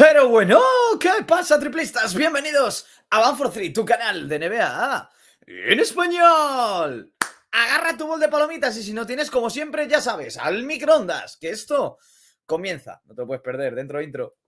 Pero bueno, ¿qué pasa, triplistas? Bienvenidos a Banfor3, tu canal de NBA en español. Agarra tu bol de palomitas y si no tienes, como siempre, ya sabes, al microondas, que esto comienza. No te lo puedes perder dentro intro.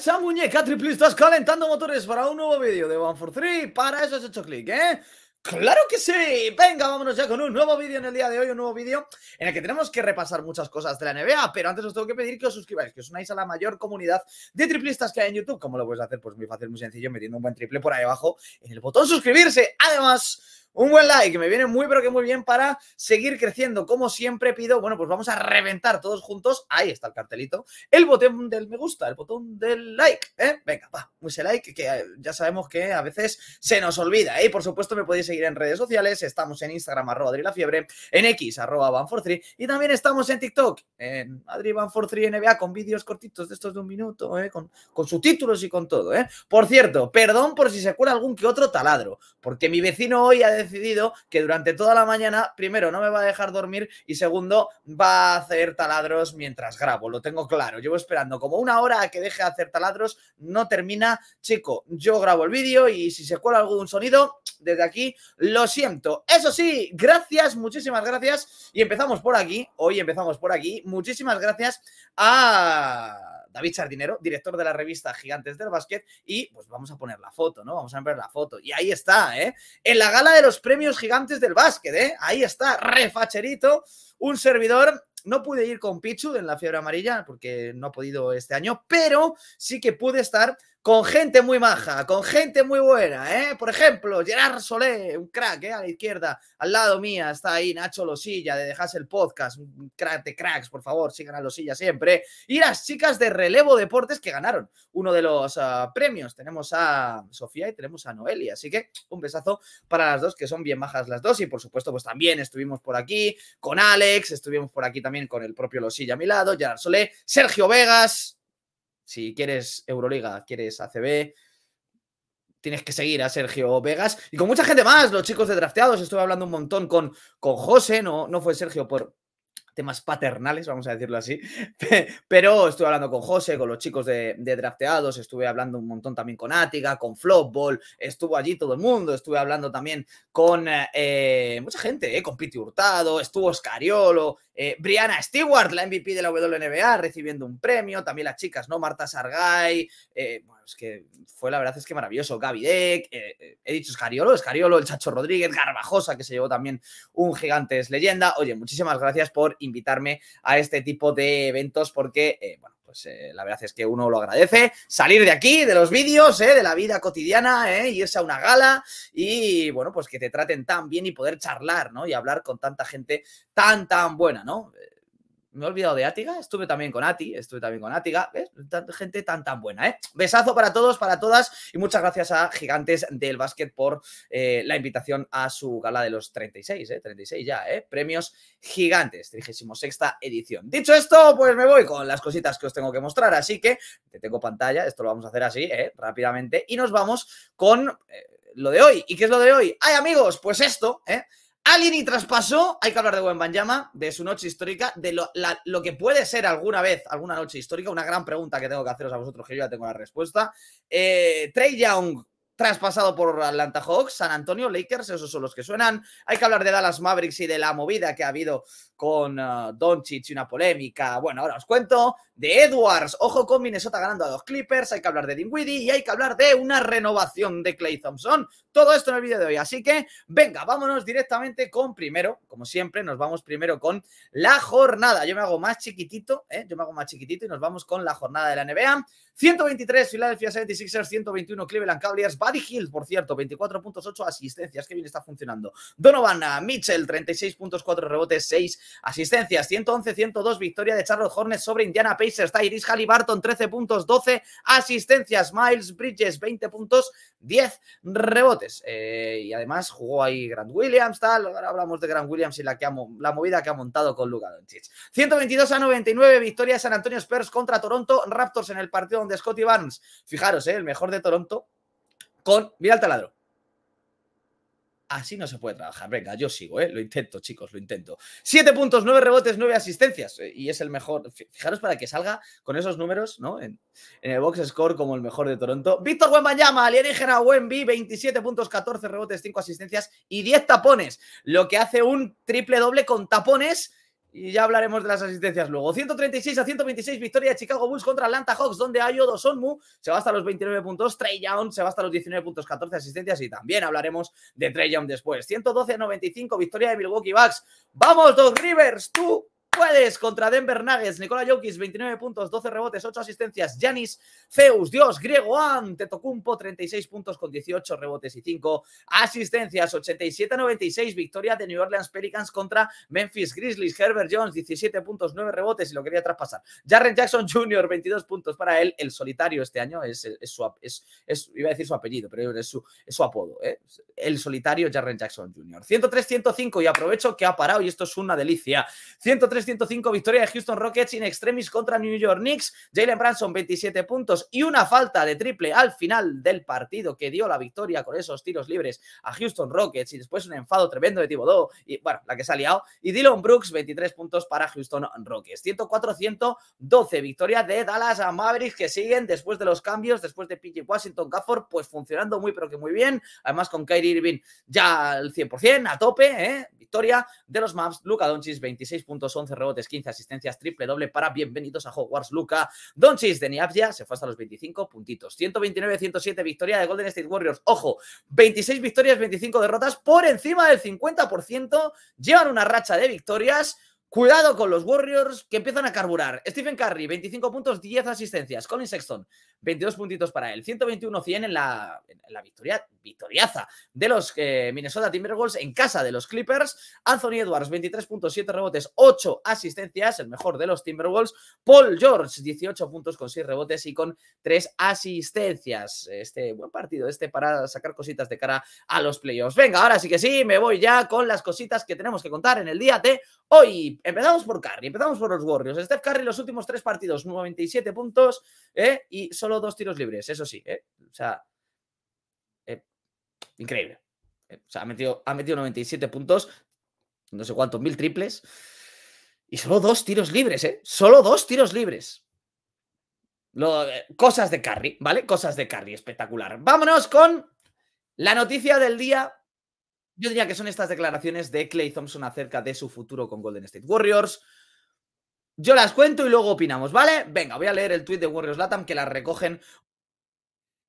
Esa muñeca triplistas calentando motores para un nuevo vídeo de One for Three. Para eso has hecho clic, ¿eh? ¡Claro que sí! Venga, vámonos ya con un nuevo vídeo en el día de hoy, un nuevo vídeo en el que tenemos que repasar muchas cosas de la NBA, pero antes os tengo que pedir que os suscribáis, que os unáis a la mayor comunidad de triplistas que hay en YouTube. ¿Cómo lo puedes hacer? Pues muy fácil, muy sencillo, metiendo un buen triple por ahí abajo en el botón suscribirse. Además, un buen like, me viene muy pero que muy bien para seguir creciendo. Como siempre pido, bueno, pues vamos a reventar todos juntos, ahí está el cartelito, el botón del me gusta, el botón del like, ¿eh? Venga, va, ese like que eh, ya sabemos que a veces se nos olvida, ¿eh? Y por supuesto me podéis seguir en redes sociales, estamos en Instagram, arroba Adri La Fiebre, en X, arroba van y también estamos en TikTok, en Adri van NBA con vídeos cortitos de estos de un minuto, ¿eh? Con, subtítulos y con todo, ¿eh? Por cierto, perdón por si se cuela algún que otro taladro, porque mi vecino hoy ha decidido que durante toda la mañana, primero, no me va a dejar dormir y segundo, va a hacer taladros mientras grabo. Lo tengo claro. Llevo esperando como una hora a que deje de hacer taladros. No termina. Chico, yo grabo el vídeo y si se cuela algún sonido, desde aquí lo siento. Eso sí, gracias, muchísimas gracias. Y empezamos por aquí. Hoy empezamos por aquí. Muchísimas gracias a David Sardinero, director de la revista Gigantes del Básquet, y pues vamos a poner la foto, ¿no? Vamos a ver la foto. Y ahí está, ¿eh? En la gala de los premios Gigantes del Básquet, ¿eh? Ahí está, refacherito, un servidor no pude ir con Pichu en la fiebre amarilla porque no ha podido este año, pero sí que pude estar con gente muy maja, con gente muy buena, ¿eh? Por ejemplo, Gerard Solé, un crack, ¿eh? A la izquierda, al lado mía está ahí Nacho Losilla de Dejas el Podcast, un crack de cracks, por favor, sigan a Losilla siempre. Y las chicas de Relevo Deportes que ganaron uno de los ah, premios. Tenemos a Sofía y tenemos a Noelia, así que un besazo para las dos, que son bien majas las dos. Y por supuesto, pues también estuvimos por aquí con Alex, estuvimos por aquí también con el propio Losilla a mi lado, Gerard Solé, Sergio Vegas, si quieres Euroliga, quieres ACB, tienes que seguir a Sergio Vegas y con mucha gente más, los chicos de drafteados. Estuve hablando un montón con, con José, no, no fue Sergio por temas paternales, vamos a decirlo así, pero estuve hablando con José, con los chicos de, drafteados, estuve hablando un montón también con Átiga, con Flopball, estuvo allí todo el mundo, estuve hablando también con eh, mucha gente, eh, con Piti Hurtado, estuvo Oscariolo, Briana eh, Brianna Stewart, la MVP de la WNBA, recibiendo un premio. También las chicas, ¿no? Marta Sargay. Eh, bueno, es que fue la verdad es que maravilloso. Gaby Deck, eh, he dicho Escariolo, Escariolo, el Chacho Rodríguez, Garbajosa, que se llevó también un gigantes leyenda. Oye, muchísimas gracias por invitarme a este tipo de eventos porque, bueno, pues eh, la verdad es que uno lo agradece. Salir de aquí, de los vídeos, eh, de la vida cotidiana, eh, irse a una gala y, bueno, pues que te traten tan bien y poder charlar, ¿no? Y hablar con tanta gente tan, tan buena, ¿no? me he olvidado de Átiga, estuve también con Ati, estuve también con Atiga, ¿ves? gente tan tan buena, ¿eh? Besazo para todos, para todas y muchas gracias a Gigantes del Básquet por eh, la invitación a su gala de los 36, ¿eh? 36 ya, ¿eh? Premios Gigantes, 36 edición. Dicho esto, pues me voy con las cositas que os tengo que mostrar, así que te tengo pantalla, esto lo vamos a hacer así, ¿eh? Rápidamente y nos vamos con... Eh, lo de hoy. ¿Y qué es lo de hoy? ¡Ay, amigos! Pues esto, ¿eh? Alguien y traspasó, hay que hablar de Wembanyama, de su noche histórica, de lo, que puede ser alguna vez, alguna noche histórica, una gran pregunta que tengo que haceros a vosotros, que yo ya tengo la respuesta. Eh, Trey Young, traspasado por Atlanta Hawks, San Antonio Lakers, esos son los que suenan. Hay que hablar de Dallas Mavericks y de la movida que ha habido con Donchich ah, Doncic y una polémica. Bueno, ahora os cuento de Edwards. Ojo con Minnesota ganando a los Clippers. Hay que hablar de Dinwiddie y hay que hablar de una renovación de Clay Thompson. Todo esto en el vídeo de hoy. Así que, venga, vámonos directamente con primero. Como siempre, nos vamos primero con la jornada. Yo me hago más chiquitito, ¿eh? yo me hago más chiquitito y nos vamos con la jornada de la NBA. 123 Philadelphia 76ers, 121 Cleveland Cavaliers, Buddy Hill, por cierto, 24.8 asistencias, que bien está funcionando. Donovan ah, Mitchell, 36.4 rebotes, 6 Asistencias 111-102, victoria de Charles Hornets sobre Indiana Pacers. Tyrese Halliburton 13 puntos, 12 asistencias. Miles Bridges 20 puntos, 10 rebotes. Eh, y además jugó ahí Grant Williams, tal. Ahora hablamos de Grant Williams y la, que la movida que ha montado con Luka Doncic. 122 a 99, victoria de San Antonio Spurs contra Toronto Raptors en el partido donde Scotty Barnes, fijaros, eh, el mejor de Toronto, con, mira el taladro, Así no se puede trabajar. Venga, yo sigo, ¿eh? Lo intento, chicos, lo intento. Siete puntos, nueve rebotes, nueve asistencias. Eh, y es el mejor. Fijaros para que salga con esos números, ¿no? En, el box score como el mejor de Toronto. Víctor Wembanyama, alienígena Wemby, 27 puntos, 14 rebotes, 5 asistencias y 10 tapones. Lo que hace un triple doble con tapones y ya hablaremos de las asistencias luego. 136 a 126, victoria de Chicago Bulls contra Atlanta Hawks, donde Ayodo Sonmu se va hasta los 29 puntos, Trey Young se va hasta los 19 puntos, 14 asistencias y también hablaremos de Trey Young después. 112 a 95, victoria de Milwaukee Bucks. ¡Vamos, dos Rivers! ¡Tú Puedes contra Denver Nuggets, Nikola Jokic, 29 puntos, 12 rebotes, 8 asistencias, Janis Zeus, Dios, Griego, Ante, Tocumpo, 36 puntos con 18 rebotes y 5 asistencias, 87-96, victoria de New Orleans Pelicans contra Memphis Grizzlies, Herbert Jones, 17 puntos, 9 rebotes y lo quería traspasar. Jarren Jackson Jr., 22 puntos para él, el solitario este año, es, su, es, iba a decir su apellido, pero es su, apodo, ¿eh? el solitario Jarren Jackson Jr. 103-105 y aprovecho que ha parado y esto es una delicia. 103 305 victoria de Houston Rockets in extremis contra New York Knicks. Jalen Branson, 27 puntos y una falta de triple al final del partido que dio la victoria con esos tiros libres a Houston Rockets y después un enfado tremendo de Thibodeau, y bueno, la que se ha liado. Y Dylan Brooks, 23 puntos para Houston Rockets. 104-112 victoria de Dallas a Mavericks que siguen después de los cambios, después de PG Washington Gafford, pues funcionando muy pero que muy bien. Además con Kyrie Irving ya al 100%, a tope, ¿eh? victoria de los Maps. Luca Doncic, 26 puntos, 11 rebotes, 15 asistencias, triple doble para bienvenidos a Hogwarts. Luca Doncic de Niapia se fue hasta los 25 puntitos. 129-107 victoria de Golden State Warriors. Ojo, 26 victorias, 25 derrotas por encima del 50%. Llevan una racha de victorias. Cuidado con los Warriors que empiezan a carburar. Stephen Curry, 25 puntos, 10 asistencias. Colin Sexton, 22 puntitos para él. 121-100 en la, la victoria, victoriaza de los eh, Minnesota Timberwolves en casa de los Clippers. Anthony Edwards, 23.7 rebotes, 8 asistencias, el mejor de los Timberwolves. Paul George, 18 puntos con 6 rebotes y con 3 asistencias. Este buen partido, este para sacar cositas de cara a los playoffs. Venga, ahora sí que sí, me voy ya con las cositas que tenemos que contar en el día de hoy. Empezamos por Curry, empezamos por los Warriors. Steph Curry, los últimos tres partidos, 97 puntos eh, y son solo dos tiros libres, eso sí, ¿eh? O sea, eh, increíble. Eh, o sea, ha metido, ha metido 97 puntos, no sé cuántos, mil triples. Y solo dos tiros libres, ¿eh? Solo dos tiros libres. Eh, cosas de carry, ¿vale? Cosas de carry, espectacular. Vámonos con la noticia del día. Yo diría que son estas declaraciones de Clay Thompson acerca de su futuro con Golden State Warriors. Yo las cuento y luego opinamos, ¿vale? Venga, voy a leer el tweet de Warriors Latam que las recogen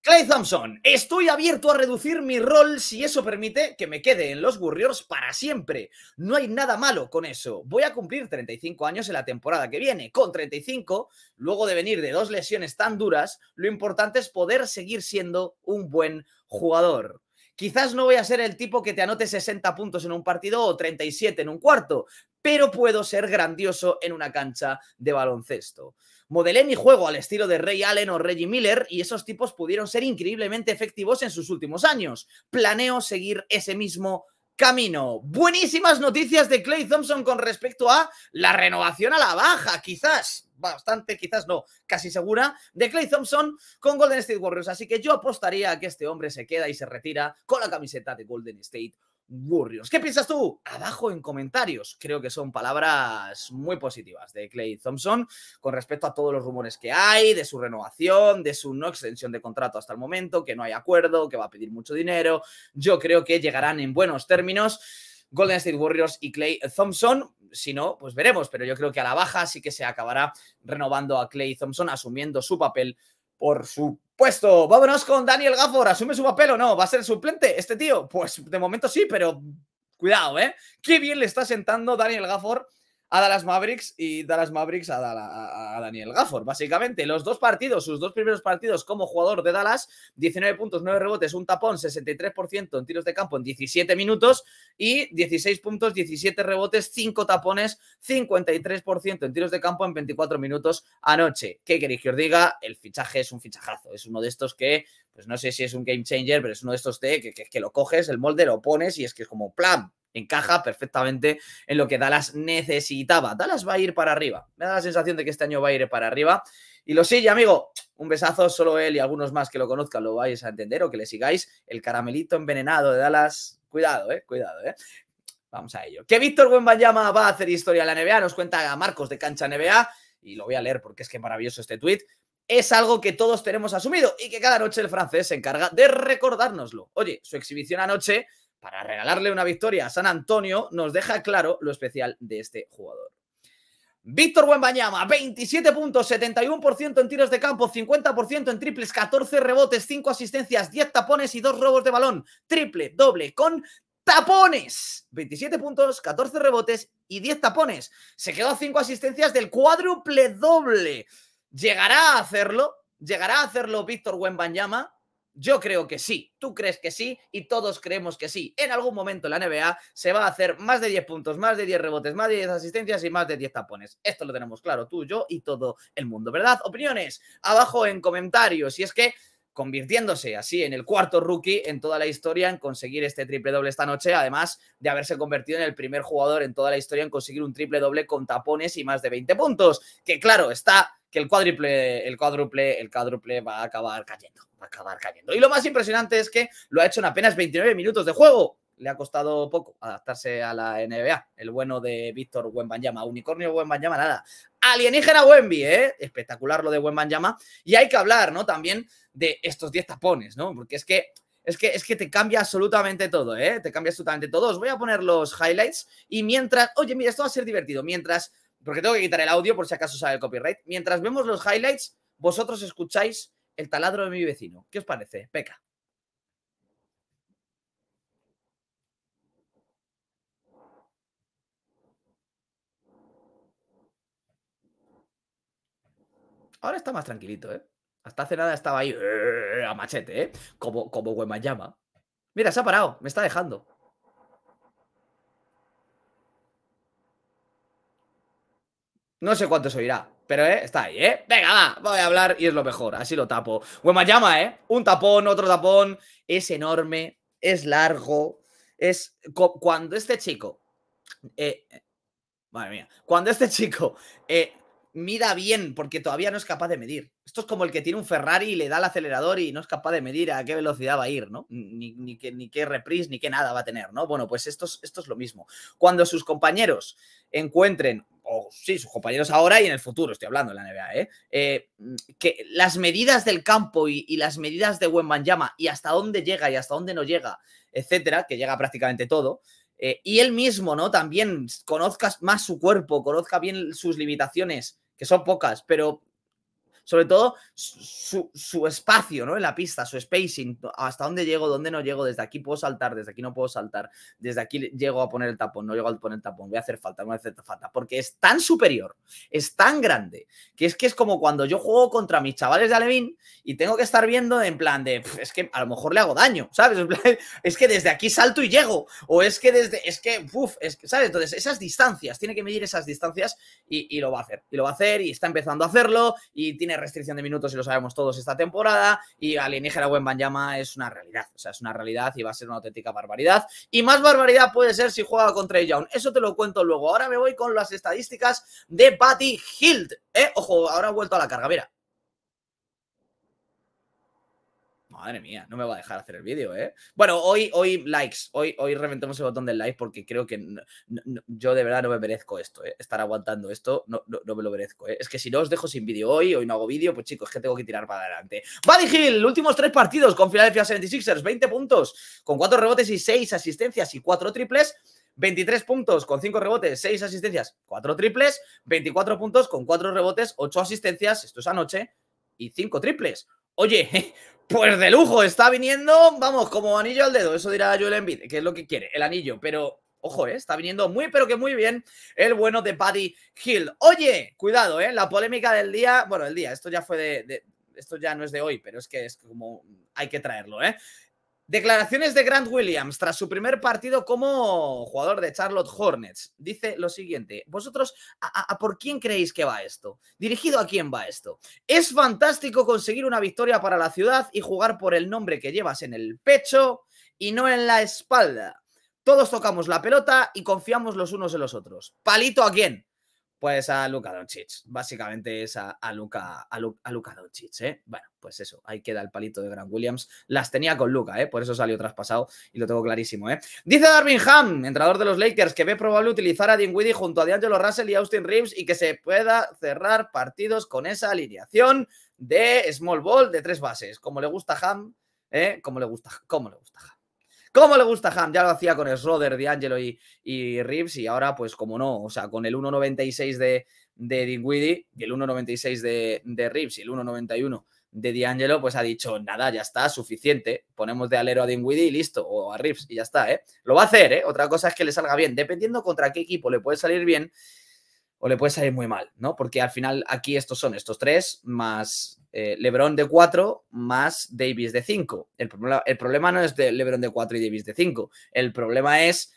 Clay Thompson, estoy abierto a reducir mi rol si eso permite que me quede en los Warriors para siempre. No hay nada malo con eso. Voy a cumplir 35 años en la temporada que viene. Con 35, luego de venir de dos lesiones tan duras, lo importante es poder seguir siendo un buen jugador. Quizás no voy a ser el tipo que te anote 60 puntos en un partido o 37 en un cuarto, pero puedo ser grandioso en una cancha de baloncesto. Modelé mi juego al estilo de Ray Allen o Reggie Miller y esos tipos pudieron ser increíblemente efectivos en sus últimos años. Planeo seguir ese mismo camino. Buenísimas noticias de Clay Thompson con respecto a la renovación a la baja, quizás bastante, quizás no, casi segura, de Clay Thompson con Golden State Warriors. Así que yo apostaría a que este hombre se queda y se retira con la camiseta de Golden State ¿Qué piensas tú? Abajo en comentarios. Creo que son palabras muy positivas de Clay Thompson con respecto a todos los rumores que hay, de su renovación, de su no extensión de contrato hasta el momento, que no hay acuerdo, que va a pedir mucho dinero. Yo creo que llegarán en buenos términos. Golden State Warriors y Clay Thompson. Si no, pues veremos, pero yo creo que a la baja sí que se acabará renovando a Clay Thompson, asumiendo su papel por su puesto. Vámonos con Daniel Gafford. ¿Asume su papel o no? ¿Va a ser suplente este tío? Pues de momento sí, pero cuidado, ¿eh? Qué bien le está sentando Daniel Gafford a Dallas Mavericks y Dallas Mavericks a, Daniel Gafford. Básicamente, los dos partidos, sus dos primeros partidos como jugador de Dallas, 19 puntos, 9 rebotes, un tapón, 63% en tiros de campo en 17 minutos y 16 puntos, 17 rebotes, 5 tapones, 53% en tiros de campo en 24 minutos anoche. ¿Qué queréis que os diga? El fichaje es un fichajazo, es uno de estos que pues no sé si es un game changer, pero es uno de estos que, que, lo coges, el molde lo pones y es que es como plan, encaja perfectamente en lo que Dallas necesitaba. Dallas va a ir para arriba. Me da la sensación de que este año va a ir para arriba. Y lo sigue, amigo. Un besazo, solo él y algunos más que lo conozcan lo vais a entender o que le sigáis. El caramelito envenenado de Dallas. Cuidado, eh, cuidado, eh. Vamos a ello. Que Víctor Buenbayama va a hacer historia en la NBA, nos cuenta Marcos de Cancha NBA, y lo voy a leer porque es que maravilloso este tuit es algo que todos tenemos asumido y que cada noche el francés se encarga de recordárnoslo. Oye, su exhibición anoche para regalarle una victoria a San Antonio, nos deja claro lo especial de este jugador. Víctor Buenbañama, 27 puntos, 71% en tiros de campo, 50% en triples, 14 rebotes, 5 asistencias, 10 tapones y 2 robos de balón. Triple, doble, con tapones. 27 puntos, 14 rebotes y 10 tapones. Se quedó a 5 asistencias del cuádruple doble. ¿Llegará a hacerlo? ¿Llegará a hacerlo Víctor Wembanyama? Yo creo que sí, tú crees que sí y todos creemos que sí. En algún momento la NBA se va a hacer más de 10 puntos, más de 10 rebotes, más de 10 asistencias y más de 10 tapones. Esto lo tenemos claro tú, yo y todo el mundo, ¿verdad? Opiniones abajo en comentarios. Y es que convirtiéndose así en el cuarto rookie en toda la historia en conseguir este triple doble esta noche, además de haberse convertido en el primer jugador en toda la historia en conseguir un triple doble con tapones y más de 20 puntos, que claro, está que el cuádruple, el cuádruple, el cuádruple va a acabar cayendo, va a acabar cayendo. Y lo más impresionante es que lo ha hecho en apenas 29 minutos de juego. Le ha costado poco adaptarse a la NBA. El bueno de Víctor Wembanyama, unicornio Wembanyama, nada. Alienígena Wemby, ¿eh? Espectacular lo de Wembanyama. Y hay que hablar, ¿no? También de estos 10 tapones, ¿no? Porque es que es que, es que te cambia absolutamente todo, ¿eh? Te cambia absolutamente todo. Os voy a poner los highlights y mientras... Oye, mira, esto va a ser divertido. Mientras porque tengo que quitar el audio por si acaso sale el copyright. Mientras vemos los highlights, vosotros escucháis el taladro de mi vecino. ¿Qué os parece? Peca. Ahora está más tranquilito, ¿eh? Hasta hace nada estaba ahí eh, a machete, ¿eh? Como, como llama. Mira, se ha parado, me está dejando. No sé cuánto se oirá, pero eh, está ahí, ¿eh? Venga, va, voy a hablar y es lo mejor, así lo tapo. llama, ¿eh? Un tapón, otro tapón. Es enorme, es largo. Es. Cuando este chico. Eh, madre mía. Cuando este chico eh, mida bien, porque todavía no es capaz de medir. Esto es como el que tiene un Ferrari y le da el acelerador y no es capaz de medir a qué velocidad va a ir, ¿no? Ni, qué reprise, ni qué nada va a tener, ¿no? Bueno, pues esto es, esto es lo mismo. Cuando sus compañeros encuentren, o sí, sus compañeros ahora y en el futuro, estoy hablando en la NBA, ¿eh? Eh, que las medidas del campo y, las medidas de Wenman-Yama y hasta dónde llega y hasta dónde no llega, etcétera, que llega prácticamente todo, eh, y él mismo, ¿no? También conozca más su cuerpo, conozca bien sus limitaciones que son pocas, pero sobre todo su, espacio, ¿no? En la pista, su spacing, hasta dónde llego, dónde no llego, desde aquí puedo saltar, desde aquí no puedo saltar, desde aquí llego a poner el tapón, no llego a poner el tapón, voy a hacer falta, no voy a hacer falta, porque es tan superior, es tan grande, que es que es como cuando yo juego contra mis chavales de Alemín y tengo que estar viendo en plan de, es que a lo mejor le hago daño, ¿sabes? es que desde aquí salto y llego, o es que desde, es que, uff, es que, ¿sabes? Entonces, esas distancias, tiene que medir esas distancias y, y lo va a hacer, y lo va a hacer y está empezando a hacerlo y tiene restricción de minutos y lo sabemos todos esta temporada. Y alienígena buen Banyama es una realidad. O sea, es una realidad y va a ser una auténtica barbaridad. Y más barbaridad puede ser si juega contra Young. Eso te lo cuento luego. Ahora me voy con las estadísticas de Patty Hilt, ¿eh? Ojo, ahora ha vuelto a la carga. Mira. madre mía, no me va a dejar hacer el vídeo, ¿eh? Bueno, hoy, hoy likes, hoy, hoy reventemos el botón del like porque creo que yo de verdad no me merezco esto, ¿eh? Estar aguantando esto, no, me lo merezco, ¿eh? Es que si no os dejo sin vídeo hoy, hoy no hago vídeo, pues chicos, es que tengo que tirar para adelante. Buddy Hill, últimos tres partidos con Philadelphia 76ers, 20 puntos, con cuatro rebotes y seis asistencias y cuatro triples. 23 puntos con 5 rebotes, 6 asistencias, 4 triples, 24 puntos con 4 rebotes, 8 asistencias, esto es anoche, y 5 triples. Oye, pues de lujo, está viniendo, vamos, como anillo al dedo, eso dirá Joel Embiid, que es lo que quiere, el anillo, pero ojo, eh, está viniendo muy pero que muy bien el bueno de Paddy Hill. Oye, cuidado, eh, la polémica del día, bueno, el día, esto ya fue de, de esto ya no es de hoy, pero es que es como hay que traerlo, ¿eh? Declaraciones de Grant Williams tras su primer partido como jugador de Charlotte Hornets. Dice lo siguiente, vosotros, a, por quién creéis que va esto? ¿Dirigido a quién va esto? Es fantástico conseguir una victoria para la ciudad y jugar por el nombre que llevas en el pecho y no en la espalda. Todos tocamos la pelota y confiamos los unos en los otros. ¿Palito a quién? Pues a Luka Doncic, básicamente es a, Luka, a, Doncic, ¿eh? Bueno, pues eso, ahí queda el palito de Grant Williams. Las tenía con Luca, ¿eh? Por eso salió traspasado y lo tengo clarísimo, ¿eh? Dice Darwin Ham, entrador de los Lakers, que ve probable utilizar a Whitty junto a D'Angelo Russell y Austin Reeves y que se pueda cerrar partidos con esa alineación de small ball de tres bases, como le gusta Ham, ¿eh? Como le gusta, como le gusta Ham. ¿Cómo le gusta Ham? Ya lo hacía con Schroeder, D'Angelo y, y Reeves, y ahora, pues, como no, o sea, con el 1.96 de, de Dinwiddie y el 1.96 de, de Reeves y el 1.91 de D'Angelo, pues ha dicho, nada, ya está, suficiente, ponemos de alero a Dinwiddie y listo, o a Reeves, y ya está, ¿eh? Lo va a hacer, ¿eh? Otra cosa es que le salga bien, dependiendo contra qué equipo le puede salir bien o le puede salir muy mal, ¿no? Porque al final aquí estos son estos tres, más eh, Lebron de cuatro más Davis de cinco. El problema, no es de Lebron de cuatro y Davis de cinco. El problema es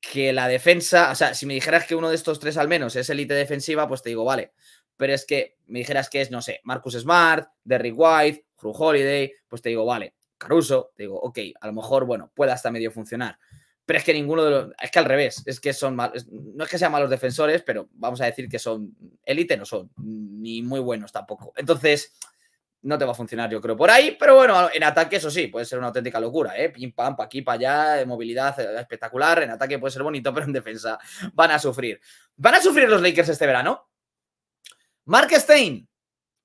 que la defensa, o sea, si me dijeras que uno de estos tres al menos es élite defensiva, pues te digo, vale. Pero es que me dijeras que es, no sé, Marcus Smart, Derrick White, Drew Holiday, pues te digo, vale. Caruso, te digo, ok, a lo mejor, bueno, puede hasta medio funcionar pero es que ninguno de los. Es que al revés, es que son malos. No es que sean malos defensores, pero vamos a decir que son élite, no son ni muy buenos tampoco. Entonces, no te va a funcionar, yo creo, por ahí. Pero bueno, en ataque, eso sí, puede ser una auténtica locura, ¿eh? Pim, pam, pa' aquí, pa' allá, movilidad eh, espectacular. En ataque puede ser bonito, pero en defensa van a sufrir. ¿Van a sufrir los Lakers este verano? Mark Stein,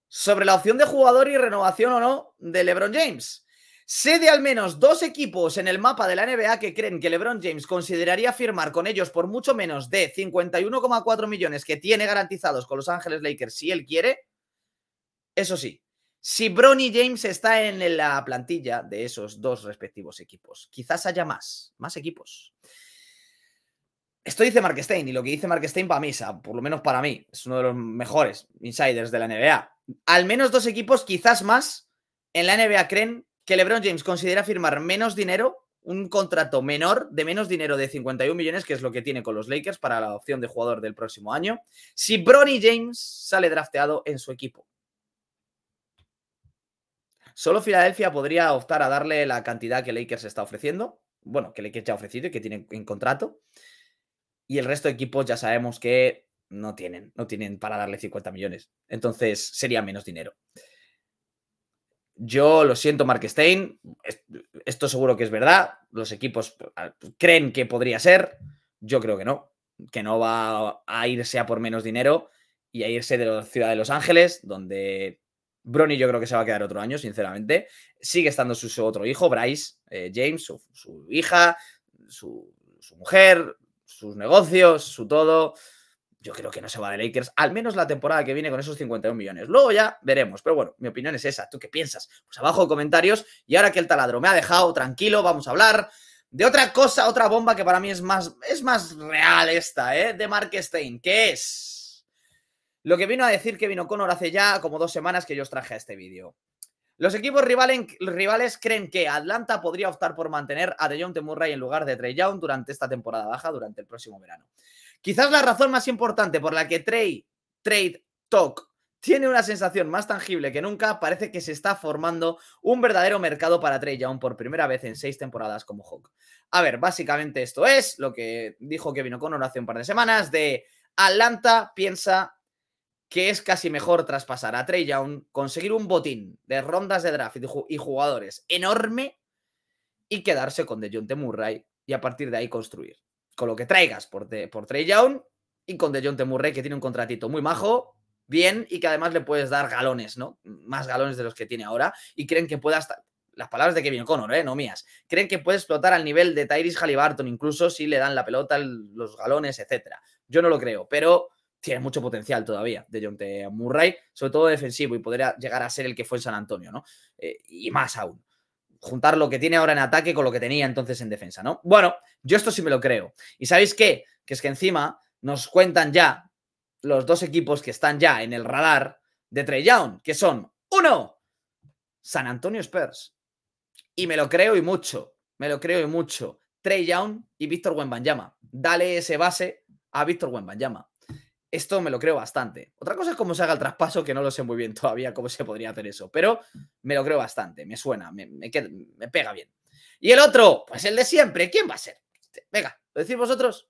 sobre la opción de jugador y renovación o no de LeBron James. Sé de al menos dos equipos en el mapa de la NBA que creen que LeBron James consideraría firmar con ellos por mucho menos de 51,4 millones que tiene garantizados con Los Ángeles Lakers si él quiere. Eso sí, si Bronny James está en la plantilla de esos dos respectivos equipos, quizás haya más, más equipos. Esto dice Mark Stein y lo que dice Mark Stein para mí, por lo menos para mí, es uno de los mejores insiders de la NBA. Al menos dos equipos, quizás más, en la NBA creen que LeBron James considera firmar menos dinero, un contrato menor de menos dinero de 51 millones, que es lo que tiene con los Lakers para la opción de jugador del próximo año, si Bronny James sale drafteado en su equipo. Solo Filadelfia podría optar a darle la cantidad que Lakers está ofreciendo, bueno, que Lakers ya ha ofrecido y que tiene en contrato. Y el resto de equipos ya sabemos que no tienen, no tienen para darle 50 millones. Entonces sería menos dinero. Yo lo siento, Mark Stein. Esto seguro que es verdad. Los equipos ah, creen que podría ser. Yo creo que no. Que no va a irse a por menos dinero y a irse de la ciudad de Los Ángeles, donde Brony yo creo que se va a quedar otro año, sinceramente. Sigue estando su, otro hijo, Bryce eh, James, su, hija, su, su, mujer, sus negocios, su todo yo creo que no se va de Lakers, al menos la temporada que viene con esos 51 millones. Luego ya veremos, pero bueno, mi opinión es esa. ¿Tú qué piensas? Pues abajo en comentarios. Y ahora que el taladro me ha dejado tranquilo, vamos a hablar de otra cosa, otra bomba que para mí es más, es más real esta, ¿eh? De Mark Stein, que es lo que vino a decir que vino Connor hace ya como dos semanas que yo os traje a este vídeo. Los equipos rivales creen que Atlanta podría optar por mantener a DeJounte Murray en lugar de Trey Young durante esta temporada baja, durante el próximo verano. Quizás la razón más importante por la que Trade, Trade Talk tiene una sensación más tangible que nunca, parece que se está formando un verdadero mercado para Trey Young por primera vez en seis temporadas como Hawk. A ver, básicamente esto es lo que dijo Kevin O'Connor hace un par de semanas de Atlanta piensa que es casi mejor traspasar a Trey Young, conseguir un botín de rondas de draft y jugadores enorme y quedarse con DeJounte Murray y a partir de ahí construir con lo que traigas por, por Trey Young y con DeJounte Murray, que tiene un contratito muy majo, bien, y que además le puedes dar galones, ¿no? Más galones de los que tiene ahora, y creen que pueda hasta... Las palabras de Kevin Connor, ¿eh? No mías. Creen que puede explotar al nivel de Tyrese Halliburton, incluso si le dan la pelota, los galones, etcétera. Yo no lo creo, pero tiene mucho potencial todavía de Murray, sobre todo defensivo, y podría llegar a ser el que fue en San Antonio, ¿no? Eh, y más aún juntar lo que tiene ahora en ataque con lo que tenía entonces en defensa, ¿no? Bueno, yo esto sí me lo creo. ¿Y sabéis qué? Que es que encima nos cuentan ya los dos equipos que están ya en el radar de Trey Young, que son, uno, San Antonio Spurs. Y me lo creo y mucho, me lo creo y mucho. Trey Young y Víctor Wembanyama. Dale ese base a Víctor Wembanyama esto me lo creo bastante. Otra cosa es cómo se haga el traspaso, que no lo sé muy bien todavía cómo se podría hacer eso, pero me lo creo bastante, me suena, me, pega bien. Y el otro, pues el de siempre, ¿quién va a ser? Venga, ¿lo decís vosotros?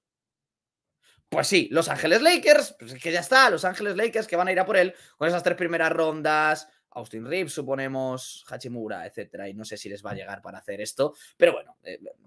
Pues sí, Los Ángeles Lakers, pues es que ya está, Los Ángeles Lakers que van a ir a por él con esas tres primeras rondas, Austin Reeves, suponemos, Hachimura, etcétera, y no sé si les va a llegar para hacer esto, pero bueno,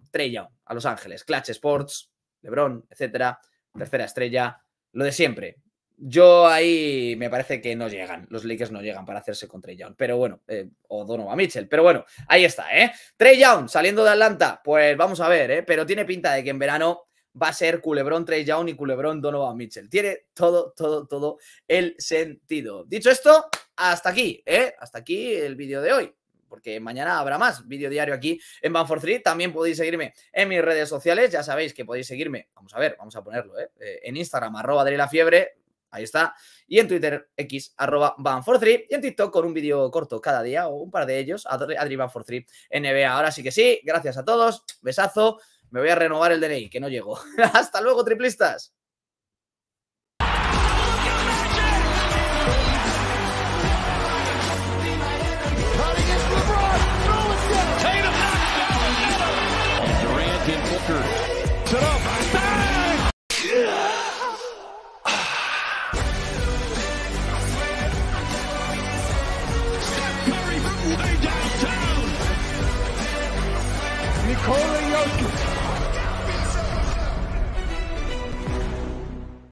estrella eh, a Los Ángeles, Clutch Sports, LeBron, etcétera, tercera estrella, lo de siempre. Yo ahí me parece que no llegan, los Lakers no llegan para hacerse con Trey Young, pero bueno, eh, o Donovan Mitchell, pero bueno, ahí está, ¿eh? Trey Young saliendo de Atlanta, pues vamos a ver, ¿eh? Pero tiene pinta de que en verano va a ser Culebrón Trey Young y Culebrón Donovan Mitchell. Tiene todo, todo, todo el sentido. Dicho esto, hasta aquí, ¿eh? Hasta aquí el vídeo de hoy porque mañana habrá más vídeo diario aquí en Banfor 3. También podéis seguirme en mis redes sociales. Ya sabéis que podéis seguirme, vamos a ver, vamos a ponerlo, ¿eh? Eh, en Instagram, arroba la fiebre. Ahí está. Y en Twitter, x, arroba Banfor3. Y en TikTok con un vídeo corto cada día o un par de ellos, Adri 3 NBA. Ahora sí que sí, gracias a todos. Besazo. Me voy a renovar el DNI, que no llego. Hasta luego, triplistas.